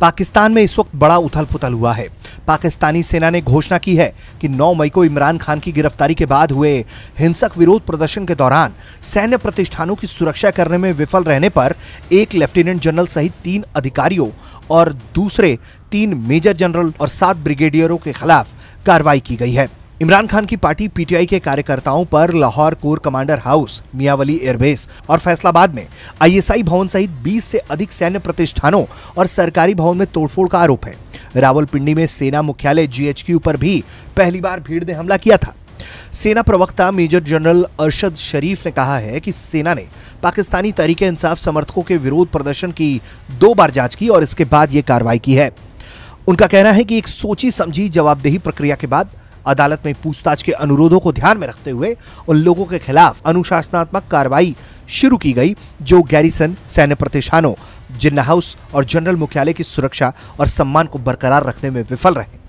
पाकिस्तान में इस वक्त बड़ा उथल पुथल हुआ है पाकिस्तानी सेना ने घोषणा की है कि 9 मई को इमरान खान की गिरफ्तारी के बाद हुए हिंसक विरोध प्रदर्शन के दौरान सैन्य प्रतिष्ठानों की सुरक्षा करने में विफल रहने पर एक लेफ्टिनेंट जनरल सहित तीन अधिकारियों और दूसरे तीन मेजर जनरल और सात ब्रिगेडियरों के खिलाफ कार्रवाई की गई है इमरान खान की पार्टी पीटीआई के कार्यकर्ताओं पर Lahore core commander house Mianwali airbase और फैसलाबाद में आईएसआई भवन सहित 20 से अधिक सैन्य प्रतिष्ठानों और सरकारी भवन में तोड़फोड़ का आरोप है रावलपिंडी में सेना मुख्यालय जीएचक्यू पर भी पहली बार भीड़ ने हमला किया था सेना प्रवक्ता मेजर जनरल अरशद शरीफ ने कहा है कि सेना ने पाकिस्तानी तरीके इंसाफ समर्थकों के विरोध प्रदर्शन की दो बार जांच की और इसके बाद ये कार्रवाई की है उनका कहना है कि एक सोची समझी जवाबदेही प्रक्रिया के बाद अदालत में पूछताछ के अनुरोधों को ध्यान में रखते हुए उन लोगों के खिलाफ अनुशासनात्मक कार्रवाई शुरू की गई जो गैरिसन सैन्य प्रतिष्ठानों जिन्ना हाउस और जनरल मुख्यालय की सुरक्षा और सम्मान को बरकरार रखने में विफल रहे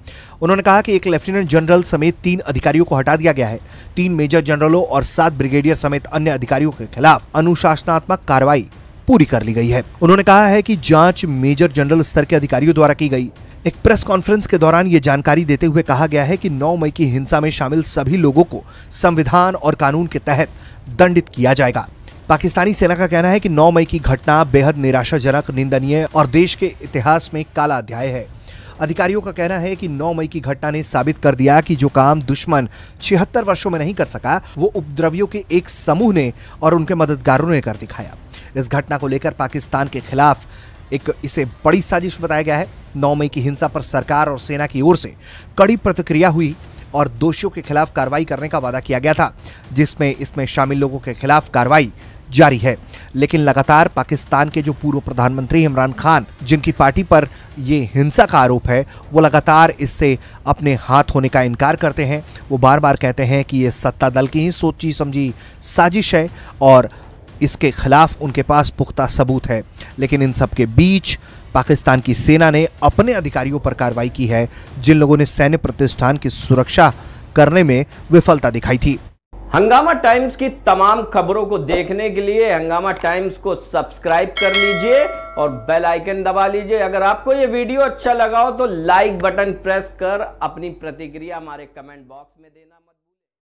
उन्होंने कहा कि एक लेफ्टिनेंट जनरल समेत तीन अधिकारियों को हटा दिया गया है तीन मेजर जनरलों और सात ब्रिगेडियर समेत अन्य अधिकारियों के खिलाफ अनुशासनात्मक कार्रवाई पूरी कर ली गई है उन्होंने कहा है कि जांच मेजर जनरल स्तर के अधिकारियों द्वारा की गई एक प्रेस कॉन्फ्रेंस के दौरान ये जानकारी देते हुए कहा गया है कि 9 मई की हिंसा में शामिल सभी लोगों को संविधान और कानून के तहत दंडित किया जाएगा पाकिस्तानी सेना का कहना है कि 9 मई की घटना बेहद निराशाजनक निंदनीय और देश के इतिहास में काला अध्याय है अधिकारियों का कहना है कि 9 मई की घटना ने साबित कर दिया कि जो काम दुश्मन छिहत्तर वर्षों में नहीं कर सका वो उपद्रवियों के एक समूह ने और उनके मददगारों ने कर दिखाया इस घटना को लेकर पाकिस्तान के खिलाफ एक इसे बड़ी साजिश बताया गया है नौ मई की हिंसा पर सरकार और सेना की ओर से कड़ी प्रतिक्रिया हुई और दोषियों के खिलाफ कार्रवाई करने का वादा किया गया था जिसमें इसमें शामिल लोगों के खिलाफ कार्रवाई जारी है लेकिन लगातार पाकिस्तान के जो पूर्व प्रधानमंत्री इमरान खान जिनकी पार्टी पर ये हिंसा का आरोप है वो लगातार इससे अपने हाथ होने का इनकार करते हैं वो बार बार कहते हैं कि ये सत्ता दल की ही सोची समझी साजिश है और इसके खिलाफ उनके पास पुख्ता सबूत है लेकिन इन सब के बीच पाकिस्तान की सेना ने अपने अधिकारियों पर कार्रवाई की है जिन लोगों ने सैन्य प्रतिष्ठान की सुरक्षा करने में विफलता दिखाई थी हंगामा टाइम्स की तमाम खबरों को देखने के लिए हंगामा टाइम्स को सब्सक्राइब कर लीजिए और बेल आइकन दबा लीजिए अगर आपको ये वीडियो अच्छा लगा हो तो लाइक बटन प्रेस कर अपनी प्रतिक्रिया हमारे कमेंट बॉक्स में देना